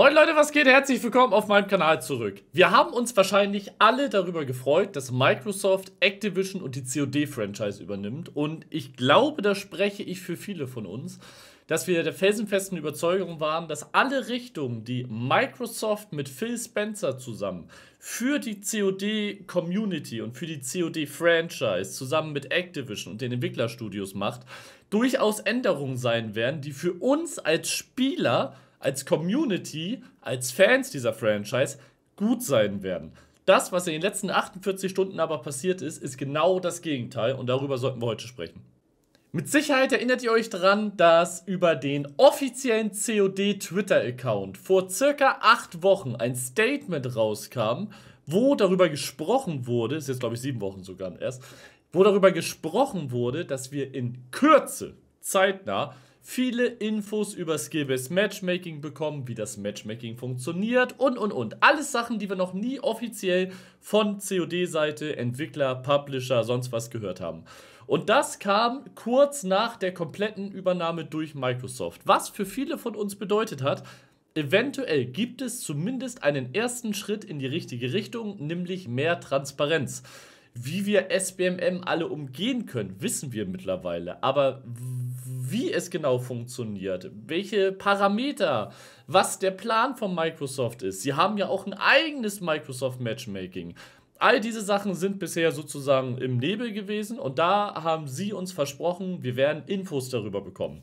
Moin Leute, was geht? Herzlich willkommen auf meinem Kanal zurück. Wir haben uns wahrscheinlich alle darüber gefreut, dass Microsoft Activision und die COD-Franchise übernimmt. Und ich glaube, da spreche ich für viele von uns, dass wir der felsenfesten Überzeugung waren, dass alle Richtungen, die Microsoft mit Phil Spencer zusammen für die COD-Community und für die COD-Franchise zusammen mit Activision und den Entwicklerstudios macht, durchaus Änderungen sein werden, die für uns als Spieler als Community, als Fans dieser Franchise gut sein werden. Das, was in den letzten 48 Stunden aber passiert ist, ist genau das Gegenteil und darüber sollten wir heute sprechen. Mit Sicherheit erinnert ihr euch daran, dass über den offiziellen COD Twitter-Account vor circa acht Wochen ein Statement rauskam, wo darüber gesprochen wurde, ist jetzt glaube ich sieben Wochen sogar erst, wo darüber gesprochen wurde, dass wir in Kürze, zeitnah, viele Infos über Skill-Based Matchmaking bekommen, wie das Matchmaking funktioniert und und und. Alles Sachen, die wir noch nie offiziell von COD-Seite, Entwickler, Publisher, sonst was gehört haben. Und das kam kurz nach der kompletten Übernahme durch Microsoft, was für viele von uns bedeutet hat, eventuell gibt es zumindest einen ersten Schritt in die richtige Richtung, nämlich mehr Transparenz. Wie wir SBMM alle umgehen können, wissen wir mittlerweile. Aber wie es genau funktioniert, welche Parameter, was der Plan von Microsoft ist. Sie haben ja auch ein eigenes Microsoft Matchmaking. All diese Sachen sind bisher sozusagen im Nebel gewesen und da haben sie uns versprochen, wir werden Infos darüber bekommen.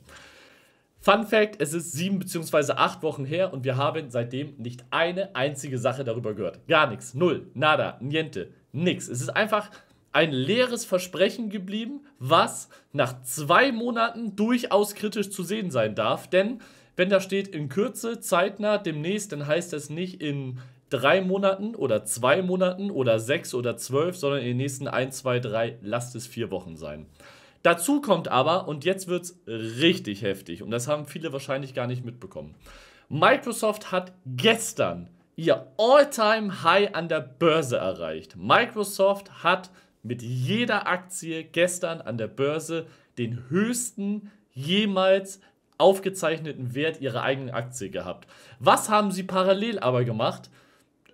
Fun Fact: Es ist sieben bzw. acht Wochen her und wir haben seitdem nicht eine einzige Sache darüber gehört. Gar nichts. Null. Nada. Niente. Nix. Es ist einfach ein leeres Versprechen geblieben, was nach zwei Monaten durchaus kritisch zu sehen sein darf. Denn wenn da steht in Kürze, zeitnah, demnächst, dann heißt das nicht in drei Monaten oder zwei Monaten oder sechs oder zwölf, sondern in den nächsten ein, zwei, drei, lasst es vier Wochen sein. Dazu kommt aber, und jetzt wird es richtig heftig, und das haben viele wahrscheinlich gar nicht mitbekommen, Microsoft hat gestern ihr All-Time-High an der Börse erreicht. Microsoft hat mit jeder Aktie gestern an der Börse den höchsten jemals aufgezeichneten Wert ihrer eigenen Aktie gehabt. Was haben sie parallel aber gemacht?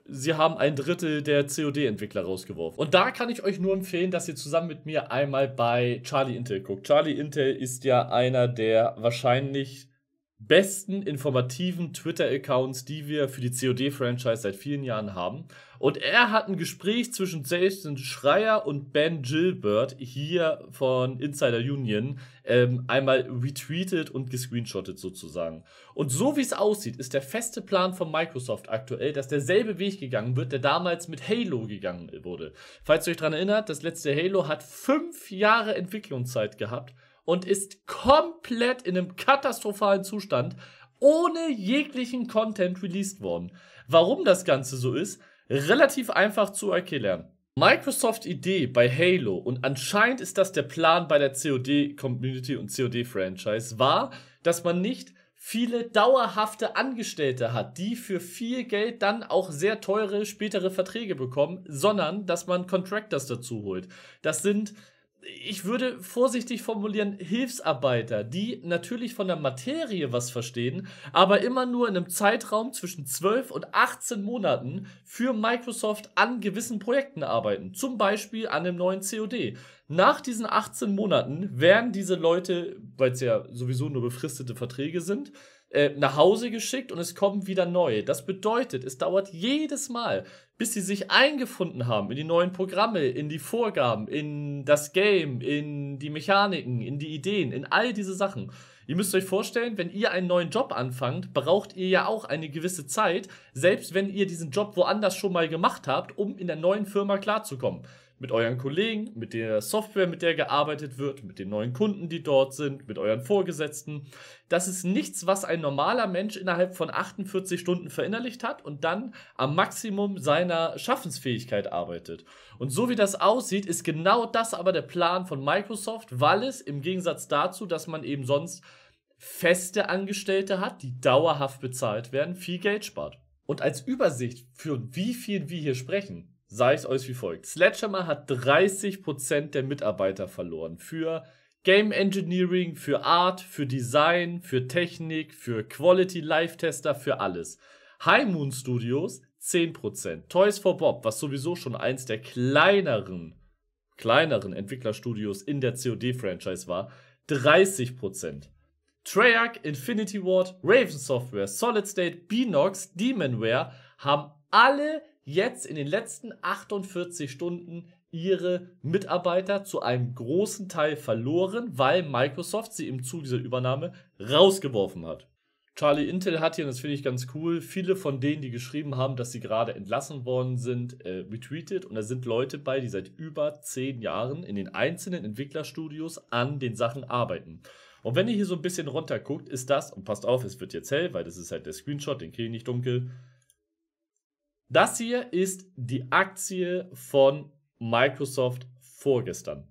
Sie haben ein Drittel der COD-Entwickler rausgeworfen. Und da kann ich euch nur empfehlen, dass ihr zusammen mit mir einmal bei Charlie Intel guckt. Charlie Intel ist ja einer der wahrscheinlich besten informativen Twitter-Accounts, die wir für die COD-Franchise seit vielen Jahren haben. Und er hat ein Gespräch zwischen Jason Schreier und Ben Gilbert hier von Insider Union ähm, einmal retweetet und gescreenshottet sozusagen. Und so wie es aussieht, ist der feste Plan von Microsoft aktuell, dass derselbe Weg gegangen wird, der damals mit Halo gegangen wurde. Falls ihr euch daran erinnert, das letzte Halo hat fünf Jahre Entwicklungszeit gehabt und ist komplett in einem katastrophalen Zustand ohne jeglichen Content released worden. Warum das Ganze so ist, relativ einfach zu erklären. Microsoft Idee bei Halo und anscheinend ist das der Plan bei der COD Community und COD Franchise war, dass man nicht viele dauerhafte Angestellte hat, die für viel Geld dann auch sehr teure spätere Verträge bekommen, sondern dass man Contractors dazu holt. Das sind ich würde vorsichtig formulieren, Hilfsarbeiter, die natürlich von der Materie was verstehen, aber immer nur in einem Zeitraum zwischen 12 und 18 Monaten für Microsoft an gewissen Projekten arbeiten. Zum Beispiel an dem neuen COD. Nach diesen 18 Monaten werden diese Leute, weil es ja sowieso nur befristete Verträge sind, äh, nach Hause geschickt und es kommen wieder neue. Das bedeutet, es dauert jedes Mal, bis sie sich eingefunden haben in die neuen Programme, in die Vorgaben, in das Game, in die Mechaniken, in die Ideen, in all diese Sachen. Ihr müsst euch vorstellen, wenn ihr einen neuen Job anfangt, braucht ihr ja auch eine gewisse Zeit, selbst wenn ihr diesen Job woanders schon mal gemacht habt, um in der neuen Firma klarzukommen mit euren Kollegen, mit der Software, mit der gearbeitet wird, mit den neuen Kunden, die dort sind, mit euren Vorgesetzten. Das ist nichts, was ein normaler Mensch innerhalb von 48 Stunden verinnerlicht hat und dann am Maximum seiner Schaffensfähigkeit arbeitet. Und so wie das aussieht, ist genau das aber der Plan von Microsoft, weil es im Gegensatz dazu, dass man eben sonst feste Angestellte hat, die dauerhaft bezahlt werden, viel Geld spart. Und als Übersicht, für wie viel wir hier sprechen, sage ich es euch wie folgt. Sledgehammer hat 30% der Mitarbeiter verloren für Game Engineering, für Art, für Design, für Technik, für Quality Live Tester, für alles. High Moon Studios 10%. Toys for Bob, was sowieso schon eins der kleineren, kleineren Entwicklerstudios in der COD-Franchise war, 30%. Treyarch, Infinity Ward, Raven Software, Solid State, Binox, Demonware haben alle jetzt in den letzten 48 Stunden ihre Mitarbeiter zu einem großen Teil verloren, weil Microsoft sie im Zuge dieser Übernahme rausgeworfen hat. Charlie Intel hat hier, und das finde ich ganz cool, viele von denen, die geschrieben haben, dass sie gerade entlassen worden sind, äh, retweetet. Und da sind Leute bei, die seit über zehn Jahren in den einzelnen Entwicklerstudios an den Sachen arbeiten. Und wenn ihr hier so ein bisschen runter guckt, ist das, und passt auf, es wird jetzt hell, weil das ist halt der Screenshot, den kriege ich nicht dunkel, das hier ist die Aktie von Microsoft vorgestern.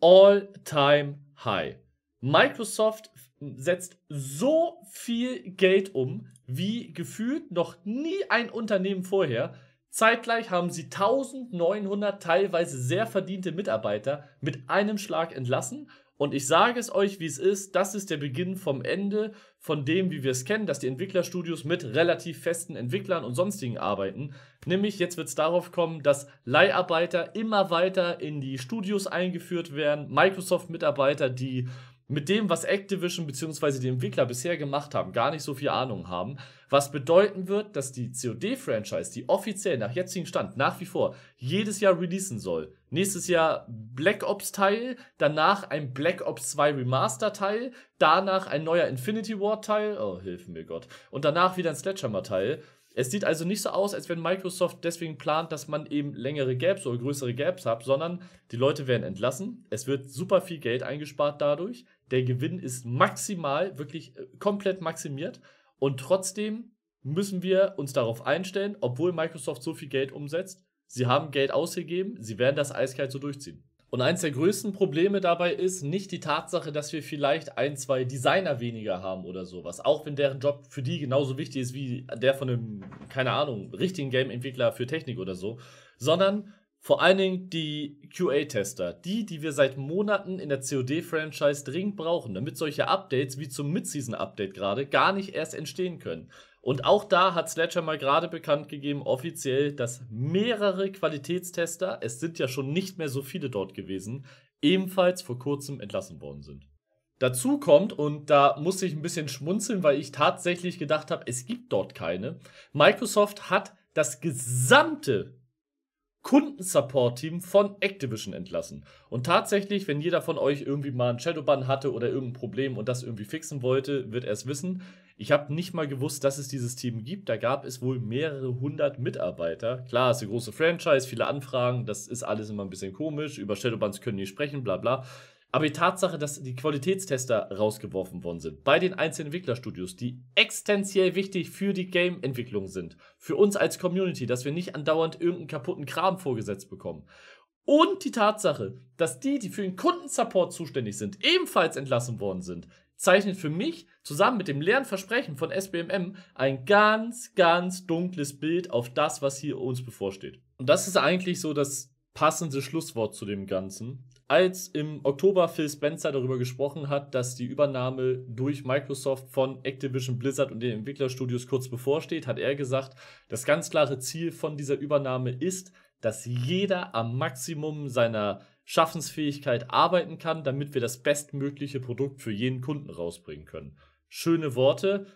All-time high. Microsoft setzt so viel Geld um, wie gefühlt noch nie ein Unternehmen vorher. Zeitgleich haben sie 1900 teilweise sehr verdiente Mitarbeiter mit einem Schlag entlassen und ich sage es euch, wie es ist, das ist der Beginn vom Ende von dem, wie wir es kennen, dass die Entwicklerstudios mit relativ festen Entwicklern und sonstigen arbeiten. Nämlich jetzt wird es darauf kommen, dass Leiharbeiter immer weiter in die Studios eingeführt werden, Microsoft-Mitarbeiter, die mit dem, was Activision bzw. die Entwickler bisher gemacht haben, gar nicht so viel Ahnung haben. Was bedeuten wird, dass die COD-Franchise, die offiziell nach jetzigem Stand nach wie vor jedes Jahr releasen soll. Nächstes Jahr Black Ops Teil, danach ein Black Ops 2 Remaster Teil, danach ein neuer Infinity War Teil, oh, hilf mir Gott, und danach wieder ein Sledgehammer Teil. Es sieht also nicht so aus, als wenn Microsoft deswegen plant, dass man eben längere Gaps oder größere Gaps hat, sondern die Leute werden entlassen. Es wird super viel Geld eingespart dadurch. Der Gewinn ist maximal, wirklich äh, komplett maximiert. Und trotzdem müssen wir uns darauf einstellen, obwohl Microsoft so viel Geld umsetzt. Sie haben Geld ausgegeben, sie werden das eiskalt so durchziehen. Und eines der größten Probleme dabei ist nicht die Tatsache, dass wir vielleicht ein, zwei Designer weniger haben oder sowas. Auch wenn deren Job für die genauso wichtig ist wie der von einem, keine Ahnung, richtigen Game-Entwickler für Technik oder so. Sondern vor allen Dingen die QA-Tester, die, die wir seit Monaten in der COD-Franchise dringend brauchen, damit solche Updates wie zum Mid-Season-Update gerade gar nicht erst entstehen können. Und auch da hat Sledgehammer gerade bekannt gegeben, offiziell, dass mehrere Qualitätstester, es sind ja schon nicht mehr so viele dort gewesen, ebenfalls vor kurzem entlassen worden sind. Dazu kommt, und da musste ich ein bisschen schmunzeln, weil ich tatsächlich gedacht habe, es gibt dort keine, Microsoft hat das gesamte Kundensupport-Team von Activision entlassen. Und tatsächlich, wenn jeder von euch irgendwie mal einen Shadowban hatte oder irgendein Problem und das irgendwie fixen wollte, wird er es wissen. Ich habe nicht mal gewusst, dass es dieses Team gibt. Da gab es wohl mehrere hundert Mitarbeiter. Klar, es ist eine große Franchise, viele Anfragen, das ist alles immer ein bisschen komisch. Über Shadowbans können die sprechen, bla bla. Aber die Tatsache, dass die Qualitätstester rausgeworfen worden sind bei den einzelnen Entwicklerstudios, die existenziell wichtig für die Game-Entwicklung sind, für uns als Community, dass wir nicht andauernd irgendeinen kaputten Kram vorgesetzt bekommen. Und die Tatsache, dass die, die für den Kundensupport zuständig sind, ebenfalls entlassen worden sind, zeichnet für mich zusammen mit dem leeren Versprechen von SBMM ein ganz, ganz dunkles Bild auf das, was hier uns bevorsteht. Und das ist eigentlich so das passende Schlusswort zu dem Ganzen als im Oktober Phil Spencer darüber gesprochen hat, dass die Übernahme durch Microsoft von Activision Blizzard und den Entwicklerstudios kurz bevorsteht, hat er gesagt, das ganz klare Ziel von dieser Übernahme ist, dass jeder am Maximum seiner Schaffensfähigkeit arbeiten kann, damit wir das bestmögliche Produkt für jeden Kunden rausbringen können. Schöne Worte,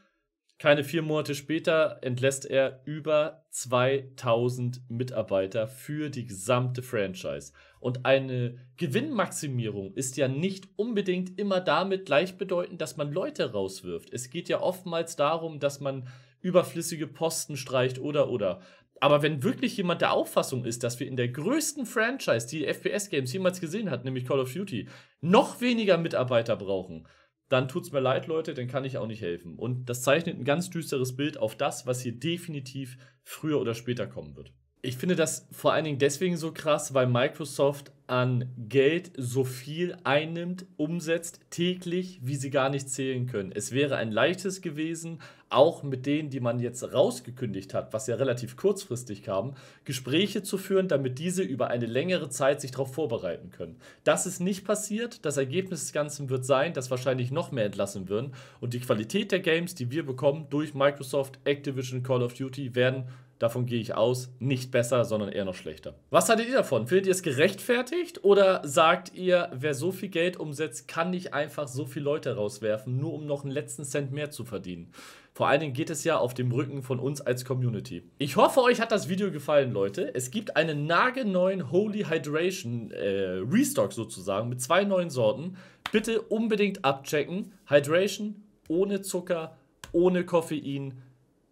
keine vier Monate später entlässt er über 2000 Mitarbeiter für die gesamte Franchise. Und eine Gewinnmaximierung ist ja nicht unbedingt immer damit gleichbedeutend, dass man Leute rauswirft. Es geht ja oftmals darum, dass man überflüssige Posten streicht oder oder. Aber wenn wirklich jemand der Auffassung ist, dass wir in der größten Franchise, die FPS-Games jemals gesehen hat, nämlich Call of Duty, noch weniger Mitarbeiter brauchen, dann tut es mir leid, Leute, dann kann ich auch nicht helfen. Und das zeichnet ein ganz düsteres Bild auf das, was hier definitiv früher oder später kommen wird. Ich finde das vor allen Dingen deswegen so krass, weil Microsoft an Geld so viel einnimmt, umsetzt täglich, wie sie gar nicht zählen können. Es wäre ein leichtes gewesen, auch mit denen, die man jetzt rausgekündigt hat, was ja relativ kurzfristig kam, Gespräche zu führen, damit diese über eine längere Zeit sich darauf vorbereiten können. Das ist nicht passiert. Das Ergebnis des Ganzen wird sein, dass wahrscheinlich noch mehr entlassen würden. Und die Qualität der Games, die wir bekommen durch Microsoft, Activision, Call of Duty, werden davon gehe ich aus, nicht besser, sondern eher noch schlechter. Was haltet ihr davon? Findet ihr es gerechtfertigt oder sagt ihr, wer so viel Geld umsetzt, kann nicht einfach so viele Leute rauswerfen, nur um noch einen letzten Cent mehr zu verdienen? Vor allen Dingen geht es ja auf dem Rücken von uns als Community. Ich hoffe, euch hat das Video gefallen, Leute. Es gibt einen nagelneuen Holy Hydration äh, Restock sozusagen mit zwei neuen Sorten. Bitte unbedingt abchecken. Hydration ohne Zucker, ohne Koffein,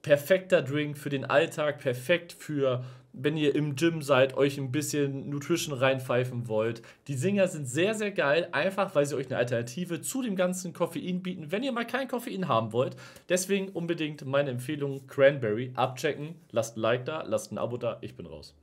perfekter Drink für den Alltag, perfekt für, wenn ihr im Gym seid, euch ein bisschen Nutrition reinpfeifen wollt. Die Singer sind sehr, sehr geil, einfach weil sie euch eine Alternative zu dem ganzen Koffein bieten, wenn ihr mal kein Koffein haben wollt. Deswegen unbedingt meine Empfehlung: Cranberry abchecken. Lasst ein Like da, lasst ein Abo da. Ich bin raus.